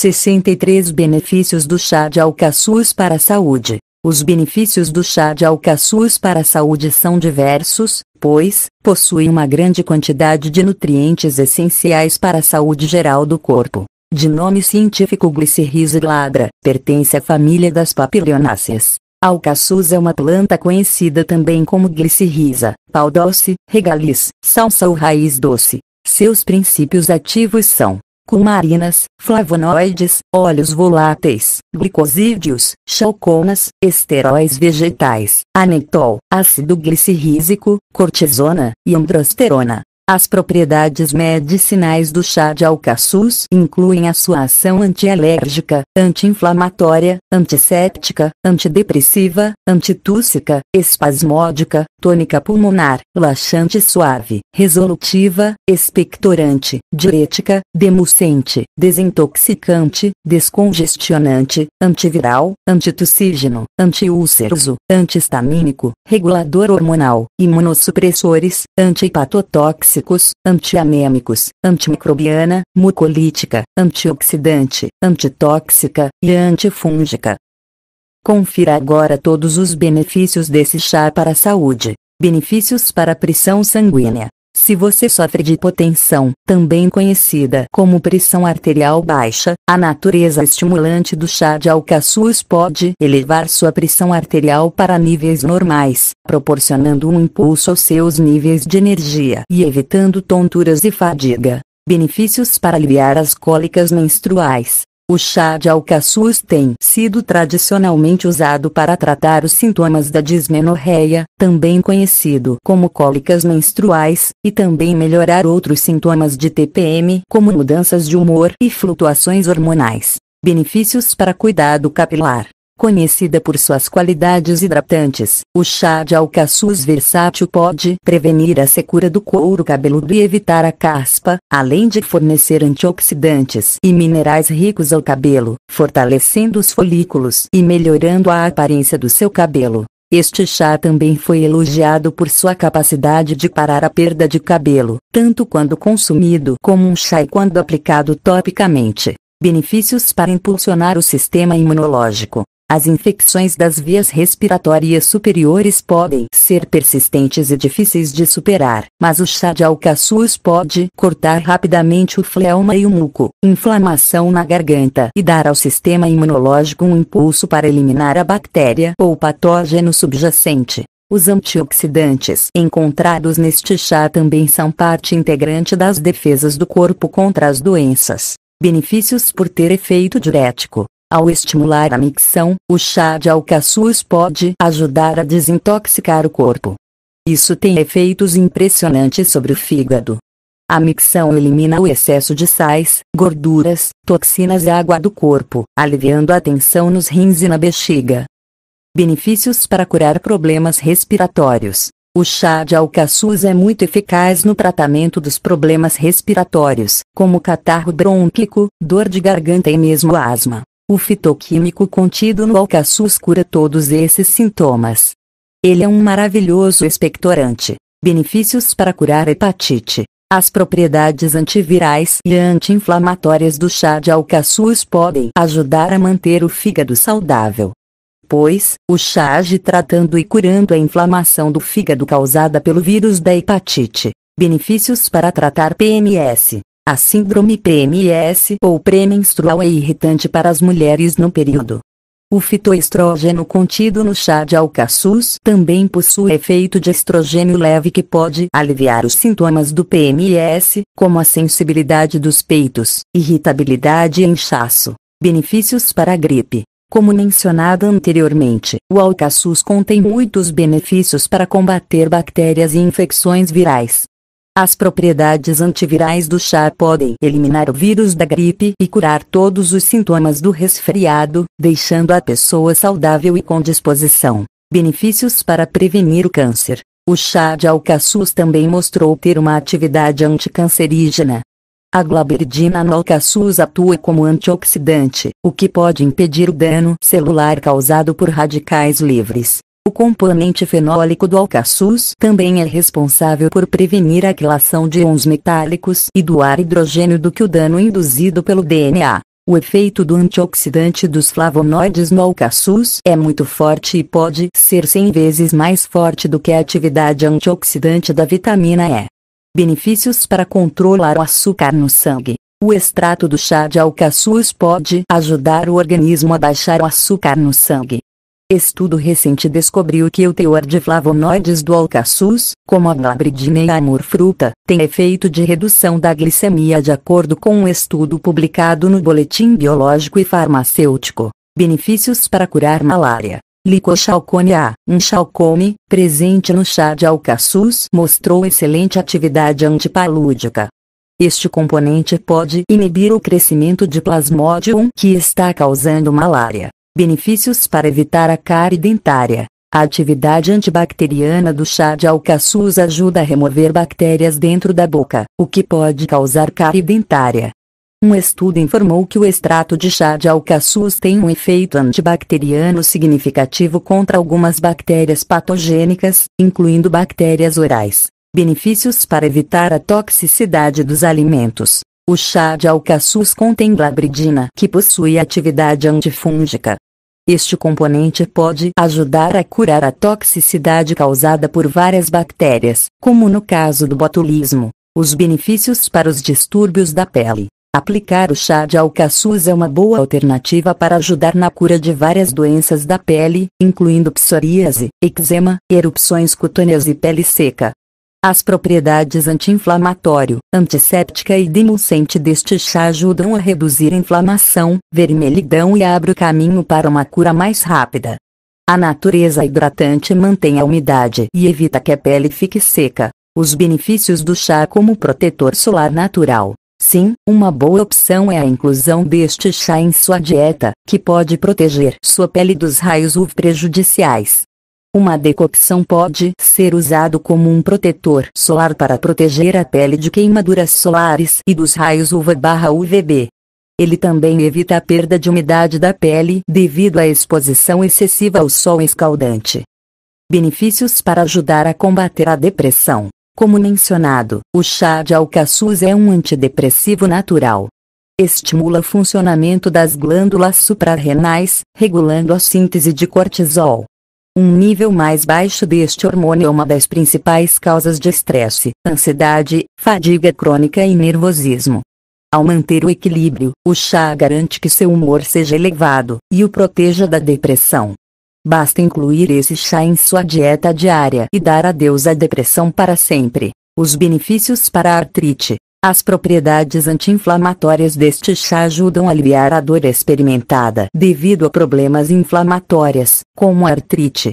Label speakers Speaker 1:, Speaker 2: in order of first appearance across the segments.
Speaker 1: 63 Benefícios do chá de alcaçuz para a saúde. Os benefícios do chá de alcaçuz para a saúde são diversos, pois possui uma grande quantidade de nutrientes essenciais para a saúde geral do corpo. De nome científico Glycyrrhiza glabra, pertence à família das papilionáceas. Alcaçuz é uma planta conhecida também como glicirrhiza, pau doce, regalis, salsa ou raiz doce. Seus princípios ativos são cumarinas, flavonoides, óleos voláteis, glicosídeos, chalconas, esteróis vegetais, anetol, ácido glicirrísico, cortisona e androsterona. As propriedades medicinais do chá de alcaçuz incluem a sua ação antialérgica, anti-inflamatória, antisséptica, antidepressiva, antitússica, espasmódica, tônica pulmonar, laxante suave, resolutiva, expectorante, diurética, demucente, desintoxicante, descongestionante, antiviral, antitussígeno, antiúlceroso, antihistamínico, regulador hormonal, imunossupressores, antipatotóxico tóxicos, antianêmicos, antimicrobiana, mucolítica, antioxidante, antitóxica e antifúngica. Confira agora todos os benefícios desse chá para a saúde. Benefícios para a pressão sanguínea. Se você sofre de hipotensão, também conhecida como pressão arterial baixa, a natureza estimulante do chá de alcaçuz pode elevar sua pressão arterial para níveis normais, proporcionando um impulso aos seus níveis de energia e evitando tonturas e fadiga. Benefícios para aliviar as cólicas menstruais. O chá de alcaçuz tem sido tradicionalmente usado para tratar os sintomas da dismenorreia, também conhecido como cólicas menstruais, e também melhorar outros sintomas de TPM, como mudanças de humor e flutuações hormonais. Benefícios para cuidado capilar Conhecida por suas qualidades hidratantes, o chá de alcaçuz versátil pode prevenir a secura do couro cabeludo e evitar a caspa, além de fornecer antioxidantes e minerais ricos ao cabelo, fortalecendo os folículos e melhorando a aparência do seu cabelo. Este chá também foi elogiado por sua capacidade de parar a perda de cabelo, tanto quando consumido como um chá e quando aplicado topicamente. Benefícios para impulsionar o sistema imunológico. As infecções das vias respiratórias superiores podem ser persistentes e difíceis de superar, mas o chá de alcaçuz pode cortar rapidamente o fleuma e o muco, inflamação na garganta e dar ao sistema imunológico um impulso para eliminar a bactéria ou patógeno subjacente. Os antioxidantes encontrados neste chá também são parte integrante das defesas do corpo contra as doenças. Benefícios por ter efeito diurético. Ao estimular a micção, o chá de alcaçuz pode ajudar a desintoxicar o corpo. Isso tem efeitos impressionantes sobre o fígado. A micção elimina o excesso de sais, gorduras, toxinas e água do corpo, aliviando a tensão nos rins e na bexiga. Benefícios para curar problemas respiratórios. O chá de alcaçuz é muito eficaz no tratamento dos problemas respiratórios, como catarro brônquico, dor de garganta e mesmo asma. O fitoquímico contido no alcaçuz cura todos esses sintomas. Ele é um maravilhoso expectorante. Benefícios para curar hepatite. As propriedades antivirais e anti-inflamatórias do chá de alcaçuz podem ajudar a manter o fígado saudável. Pois, o chá age tratando e curando a inflamação do fígado causada pelo vírus da hepatite. Benefícios para tratar PMS. A síndrome PMS ou pré-menstrual é irritante para as mulheres no período. O fitoestrógeno contido no chá de alcaçuz também possui efeito de estrogênio leve que pode aliviar os sintomas do PMS, como a sensibilidade dos peitos, irritabilidade e inchaço. Benefícios para a gripe. Como mencionado anteriormente, o alcaçuz contém muitos benefícios para combater bactérias e infecções virais, as propriedades antivirais do chá podem eliminar o vírus da gripe e curar todos os sintomas do resfriado, deixando a pessoa saudável e com disposição. Benefícios para prevenir o câncer. O chá de alcaçuz também mostrou ter uma atividade anticancerígena. A glaberidina no alcaçuz atua como antioxidante, o que pode impedir o dano celular causado por radicais livres. O componente fenólico do alcaçuz também é responsável por prevenir a aquilação de íons metálicos e do ar hidrogênio do que o dano induzido pelo DNA. O efeito do antioxidante dos flavonoides no alcaçuz é muito forte e pode ser 100 vezes mais forte do que a atividade antioxidante da vitamina E. Benefícios para controlar o açúcar no sangue. O extrato do chá de alcaçuz pode ajudar o organismo a baixar o açúcar no sangue. Estudo recente descobriu que o teor de flavonoides do alcaçuz, como a glabridina e a amorfruta, tem efeito de redução da glicemia de acordo com um estudo publicado no Boletim Biológico e Farmacêutico. Benefícios para curar malária. Licochalcone A, um chalcone, presente no chá de alcaçuz, mostrou excelente atividade antipalúdica. Este componente pode inibir o crescimento de plasmodium que está causando malária. Benefícios para evitar a cárie dentária. A atividade antibacteriana do chá de alcaçuz ajuda a remover bactérias dentro da boca, o que pode causar cárie dentária. Um estudo informou que o extrato de chá de alcaçuz tem um efeito antibacteriano significativo contra algumas bactérias patogênicas, incluindo bactérias orais. Benefícios para evitar a toxicidade dos alimentos. O chá de alcaçuz contém glabridina, que possui atividade antifúngica, este componente pode ajudar a curar a toxicidade causada por várias bactérias, como no caso do botulismo. Os benefícios para os distúrbios da pele. Aplicar o chá de alcaçuz é uma boa alternativa para ajudar na cura de várias doenças da pele, incluindo psoríase, eczema, erupções cutâneas e pele seca. As propriedades anti-inflamatório, antisséptica e demulcente deste chá ajudam a reduzir a inflamação, vermelhidão e abre o caminho para uma cura mais rápida. A natureza hidratante mantém a umidade e evita que a pele fique seca. Os benefícios do chá como protetor solar natural. Sim, uma boa opção é a inclusão deste chá em sua dieta, que pode proteger sua pele dos raios UV prejudiciais. Uma decocção pode ser usado como um protetor solar para proteger a pele de queimaduras solares e dos raios UV/UVB. Ele também evita a perda de umidade da pele devido à exposição excessiva ao sol escaldante. Benefícios para ajudar a combater a depressão. Como mencionado, o chá de alcaçuz é um antidepressivo natural. Estimula o funcionamento das glândulas suprarrenais, regulando a síntese de cortisol, um nível mais baixo deste hormônio é uma das principais causas de estresse, ansiedade, fadiga crônica e nervosismo. Ao manter o equilíbrio, o chá garante que seu humor seja elevado e o proteja da depressão. Basta incluir esse chá em sua dieta diária e dar adeus à depressão para sempre. Os benefícios para a artrite, as propriedades anti-inflamatórias deste chá ajudam a aliviar a dor experimentada devido a problemas inflamatórias, como artrite.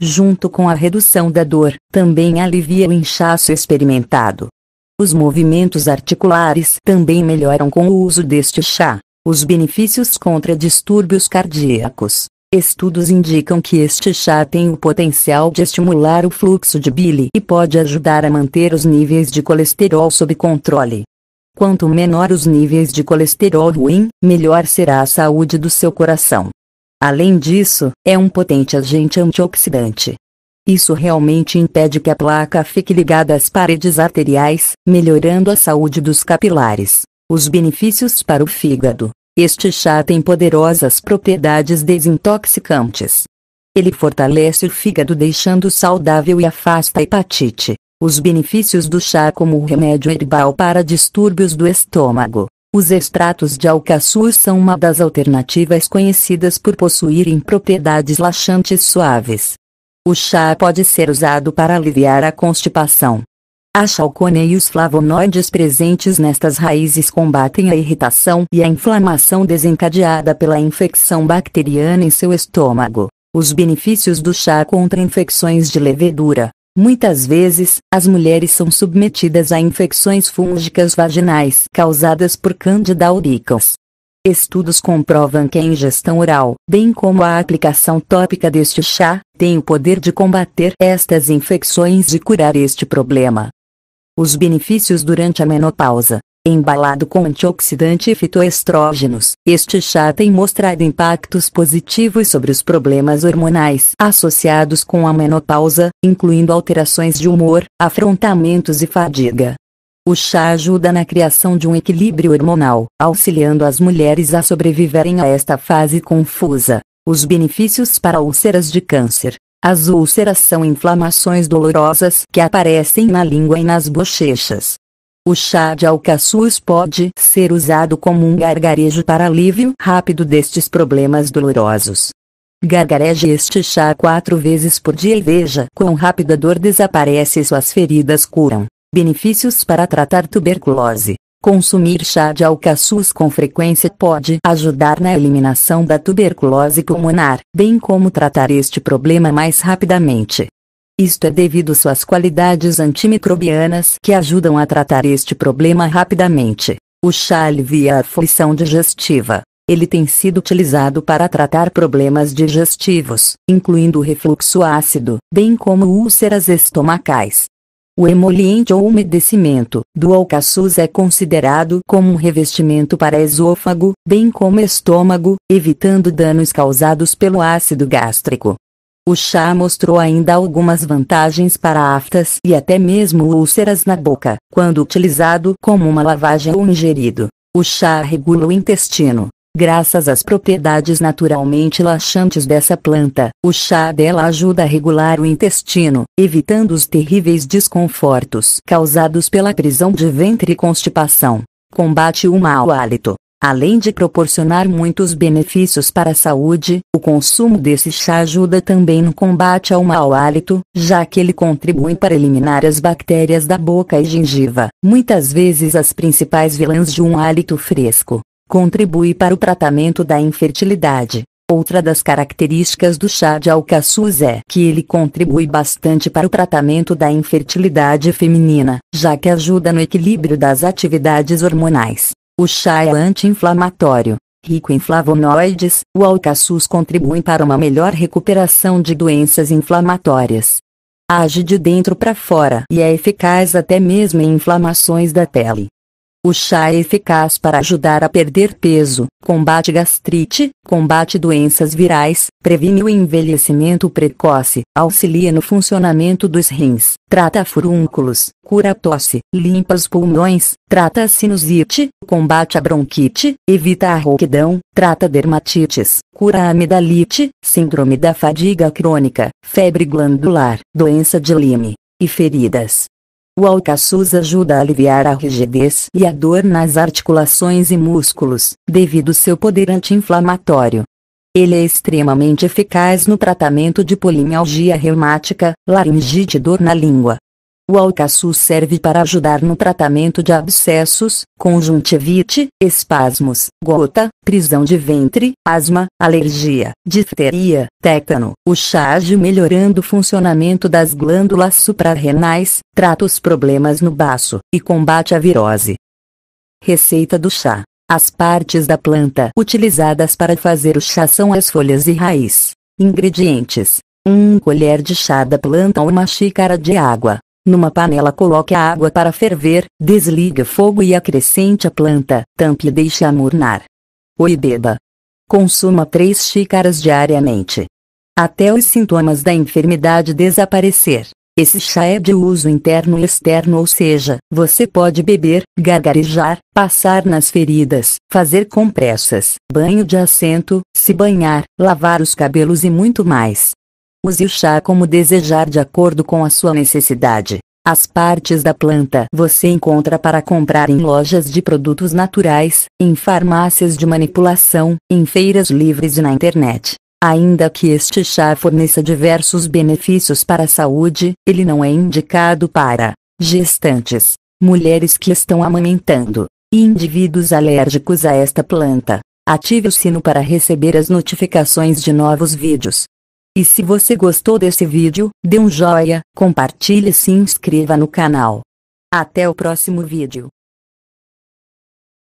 Speaker 1: Junto com a redução da dor, também alivia o inchaço experimentado. Os movimentos articulares também melhoram com o uso deste chá. Os benefícios contra distúrbios cardíacos Estudos indicam que este chá tem o potencial de estimular o fluxo de bile e pode ajudar a manter os níveis de colesterol sob controle. Quanto menor os níveis de colesterol ruim, melhor será a saúde do seu coração. Além disso, é um potente agente antioxidante. Isso realmente impede que a placa fique ligada às paredes arteriais, melhorando a saúde dos capilares. Os benefícios para o fígado. Este chá tem poderosas propriedades desintoxicantes. Ele fortalece o fígado deixando saudável e afasta a hepatite. Os benefícios do chá como remédio herbal para distúrbios do estômago. Os extratos de alcaçuz são uma das alternativas conhecidas por possuírem propriedades laxantes suaves. O chá pode ser usado para aliviar a constipação, a chalcone e os flavonoides presentes nestas raízes combatem a irritação e a inflamação desencadeada pela infecção bacteriana em seu estômago. Os benefícios do chá contra infecções de levedura. Muitas vezes, as mulheres são submetidas a infecções fúngicas vaginais causadas por Candida auricans. Estudos comprovam que a ingestão oral, bem como a aplicação tópica deste chá, tem o poder de combater estas infecções e curar este problema. Os benefícios durante a menopausa. Embalado com antioxidante e fitoestrógenos, este chá tem mostrado impactos positivos sobre os problemas hormonais associados com a menopausa, incluindo alterações de humor, afrontamentos e fadiga. O chá ajuda na criação de um equilíbrio hormonal, auxiliando as mulheres a sobreviverem a esta fase confusa. Os benefícios para úlceras de câncer. As úlceras são inflamações dolorosas que aparecem na língua e nas bochechas. O chá de alcaçuz pode ser usado como um gargarejo para alívio rápido destes problemas dolorosos. Gargareje este chá quatro vezes por dia e veja quão rápido a dor desaparece e suas feridas curam. Benefícios para tratar tuberculose. Consumir chá de alcaçuz com frequência pode ajudar na eliminação da tuberculose pulmonar, bem como tratar este problema mais rapidamente. Isto é devido suas qualidades antimicrobianas que ajudam a tratar este problema rapidamente. O chá alivia a aflição digestiva. Ele tem sido utilizado para tratar problemas digestivos, incluindo refluxo ácido, bem como úlceras estomacais. O emoliente ou umedecimento do alcaçuz é considerado como um revestimento para esôfago, bem como estômago, evitando danos causados pelo ácido gástrico. O chá mostrou ainda algumas vantagens para aftas e até mesmo úlceras na boca, quando utilizado como uma lavagem ou ingerido. O chá regula o intestino, Graças às propriedades naturalmente laxantes dessa planta, o chá dela ajuda a regular o intestino, evitando os terríveis desconfortos causados pela prisão de ventre e constipação. Combate o mau hálito. Além de proporcionar muitos benefícios para a saúde, o consumo desse chá ajuda também no combate ao mau hálito, já que ele contribui para eliminar as bactérias da boca e gengiva, muitas vezes as principais vilãs de um hálito fresco. Contribui para o tratamento da infertilidade. Outra das características do chá de alcaçuz é que ele contribui bastante para o tratamento da infertilidade feminina, já que ajuda no equilíbrio das atividades hormonais. O chá é anti-inflamatório, rico em flavonoides, o alcaçuz contribui para uma melhor recuperação de doenças inflamatórias. Age de dentro para fora e é eficaz até mesmo em inflamações da pele. O chá é eficaz para ajudar a perder peso, combate gastrite, combate doenças virais, previne o envelhecimento precoce, auxilia no funcionamento dos rins, trata furúnculos, cura tosse, limpa os pulmões, trata sinusite, combate a bronquite, evita a rouquidão, trata dermatites, cura a amidalite, síndrome da fadiga crônica, febre glandular, doença de Lyme e feridas. O alcaçuz ajuda a aliviar a rigidez e a dor nas articulações e músculos, devido ao seu poder anti-inflamatório. Ele é extremamente eficaz no tratamento de polimialgia reumática, laringite e dor na língua. O alcaçuz serve para ajudar no tratamento de abscessos, conjuntivite, espasmos, gota, prisão de ventre, asma, alergia, difteria, tétano. O chá age melhorando o funcionamento das glândulas suprarrenais, trata os problemas no baço e combate a virose. Receita do chá. As partes da planta utilizadas para fazer o chá são as folhas e raiz. Ingredientes: 1 colher de chá da planta ou uma xícara de água. Numa panela coloque a água para ferver, desligue o fogo e acrescente a planta, tampe e deixe amornar. Oi beba. Consuma 3 xícaras diariamente. Até os sintomas da enfermidade desaparecer. Esse chá é de uso interno e externo, ou seja, você pode beber, gargarejar, passar nas feridas, fazer compressas, banho de assento, se banhar, lavar os cabelos e muito mais. Use o chá como desejar de acordo com a sua necessidade. As partes da planta você encontra para comprar em lojas de produtos naturais, em farmácias de manipulação, em feiras livres e na internet. Ainda que este chá forneça diversos benefícios para a saúde, ele não é indicado para gestantes, mulheres que estão amamentando e indivíduos alérgicos a esta planta. Ative o sino para receber as notificações de novos vídeos. E se você gostou desse vídeo, dê um joia, compartilhe e se inscreva no canal. Até o próximo vídeo.